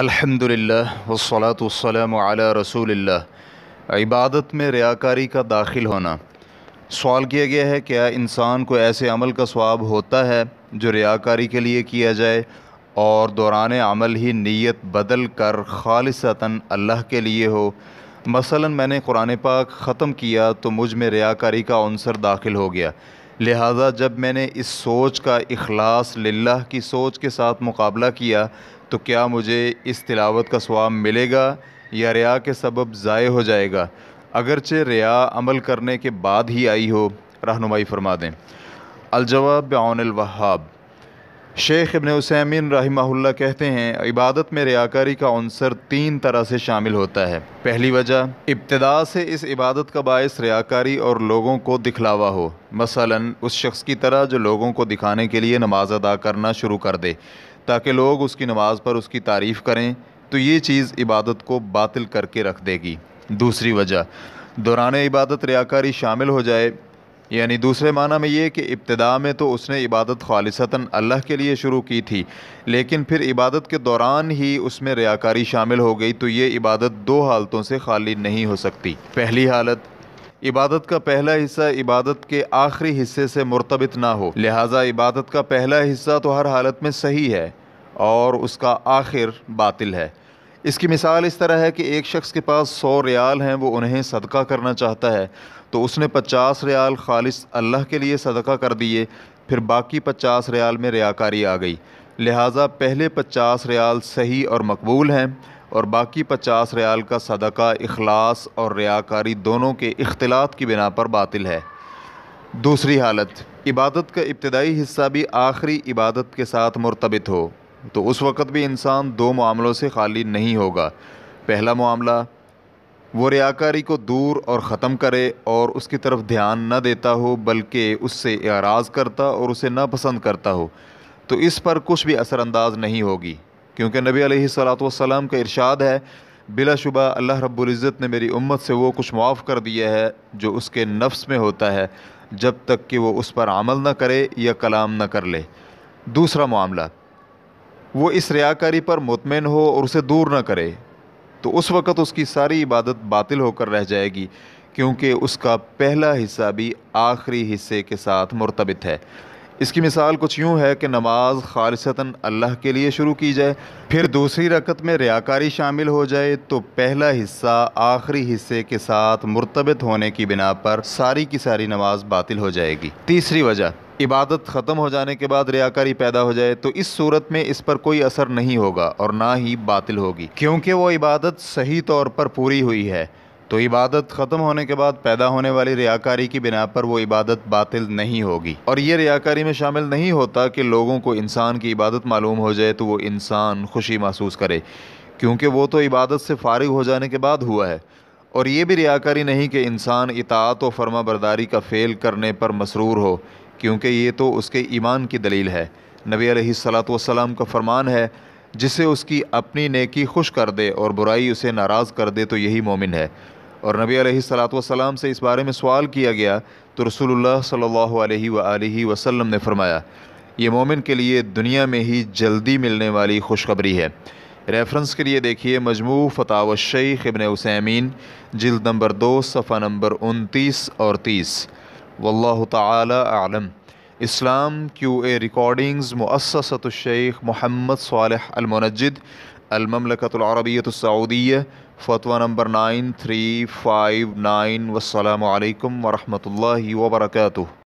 الحمد للہ وسلاۃ والسلام علی رسول اللہ عبادت میں ریاکاری کا داخل ہونا سوال کیا گیا ہے کیا انسان کو ایسے عمل کا ثواب ہوتا ہے جو ریاکاری کے لیے کیا جائے اور دوران عمل ہی نیت بدل کر خالصتاً اللہ کے لیے ہو مثلاً میں نے قرآن پاک ختم کیا تو مجھ میں ریاکاری کا عنصر داخل ہو گیا لہٰذا جب میں نے اس سوچ کا اخلاص للہ کی سوچ کے ساتھ مقابلہ کیا تو کیا مجھے اس تلاوت کا ثواب ملے گا یا ریا کے سبب ضائع ہو جائے گا اگرچہ ریا عمل کرنے کے بعد ہی آئی ہو رہنمائی فرما دیں الجواب بعون الوہاب شیخ ابن حسین رحمہ اللہ کہتے ہیں عبادت میں ریاکاری کا عنصر تین طرح سے شامل ہوتا ہے پہلی وجہ ابتدا سے اس عبادت کا باعث ریاکاری اور لوگوں کو دکھلاوا ہو مثلا اس شخص کی طرح جو لوگوں کو دکھانے کے لیے نماز ادا کرنا شروع کر دے تاکہ لوگ اس کی نماز پر اس کی تعریف کریں تو یہ چیز عبادت کو باطل کر کے رکھ دے گی دوسری وجہ دوران عبادت ریاکاری شامل ہو جائے یعنی دوسرے معنی میں یہ کہ ابتدا میں تو اس نے عبادت خالصتاً اللہ کے لیے شروع کی تھی لیکن پھر عبادت کے دوران ہی اس میں ریاکاری شامل ہو گئی تو یہ عبادت دو حالتوں سے خالی نہیں ہو سکتی پہلی حالت عبادت کا پہلا حصہ عبادت کے آخری حصے سے مرتبط نہ ہو لہٰذا عبادت کا پہلا حصہ تو ہر حالت میں صحیح ہے اور اس کا آخر باطل ہے اس کی مثال اس طرح ہے کہ ایک شخص کے پاس سو ریال ہیں وہ انہیں صدقہ کرنا چاہتا ہے تو اس نے پچاس ریال خالص اللہ کے لیے صدقہ کر دیے پھر باقی پچاس ریال میں ریاکاری آ گئی لہٰذا پہلے پچاس ریال صحیح اور مقبول ہیں اور باقی پچاس ریال کا صدقہ اخلاص اور ریاکاری دونوں کے اختلاط کی بنا پر باطل ہے دوسری حالت عبادت کا ابتدائی حصہ بھی آخری عبادت کے ساتھ مرتبط ہو تو اس وقت بھی انسان دو معاملوں سے خالی نہیں ہوگا پہلا معاملہ وہ ریاکاری کو دور اور ختم کرے اور اس کی طرف دھیان نہ دیتا ہو بلکہ اس سے اعراض کرتا اور اسے ناپسند کرتا ہو تو اس پر کچھ بھی اثر انداز نہیں ہوگی کیونکہ نبی علیہ صلاۃ والسلام کا ارشاد ہے بلا شبہ اللہ رب العزت نے میری امت سے وہ کچھ معاف کر دیا ہے جو اس کے نفس میں ہوتا ہے جب تک کہ وہ اس پر عمل نہ کرے یا کلام نہ کر لے دوسرا معاملہ وہ اس ریاکاری پر مطمئن ہو اور اسے دور نہ کرے تو اس وقت اس کی ساری عبادت باطل ہو کر رہ جائے گی کیونکہ اس کا پہلا حصہ بھی آخری حصے کے ساتھ مرتبط ہے اس کی مثال کچھ یوں ہے کہ نماز خالصتاً اللہ کے لیے شروع کی جائے پھر دوسری رکعت میں ریاکاری شامل ہو جائے تو پہلا حصہ آخری حصے کے ساتھ مرتبط ہونے کی بنا پر ساری کی ساری نماز باطل ہو جائے گی تیسری وجہ عبادت ختم ہو جانے کے بعد ریاکاری پیدا ہو جائے تو اس صورت میں اس پر کوئی اثر نہیں ہوگا اور نہ ہی باطل ہوگی کیونکہ وہ عبادت صحیح طور پر پوری ہوئی ہے تو عبادت ختم ہونے کے بعد پیدا ہونے والی ریاکاری کی بنا پر وہ عبادت باطل نہیں ہوگی اور یہ ریاکاری میں شامل نہیں ہوتا کہ لوگوں کو انسان کی عبادت معلوم ہو جائے تو وہ انسان خوشی محسوس کرے کیونکہ وہ تو عبادت سے فارغ ہو جانے کے بعد ہوا ہے اور یہ بھی ریاکاری نہیں کہ انسان اطاعت و فرما برداری کا فعل کرنے پر مسرور ہو کیونکہ یہ تو اس کے ایمان کی دلیل ہے نبی علیہ السلام کا فرمان ہے جسے اس کی اپنی نیکی خوش کر دے اور برائی اسے ناراض کر دے تو یہی مومن ہے اور نبی علیہ صلاۃ والسلام سے اس بارے میں سوال کیا گیا تو رسول اللہ صلی اللہ علیہ وآلہ وسلم نے فرمایا یہ مومن کے لیے دنیا میں ہی جلدی ملنے والی خوشخبری ہے ریفرنس کے لیے دیکھیے مجموع فتح و شیخ ابن عسیمین جلد نمبر دو صفحہ نمبر انتیس اور تیس واللہ تعالی عالم اسلام کیو اے ریکارڈنگز الشیخ محمد صالح المنجد المملکت العربیت السعودیہ فتویٰ نمبر نائن تھری فائیو نائن وسلام علیکم ورحمۃ اللہ وبرکاتہ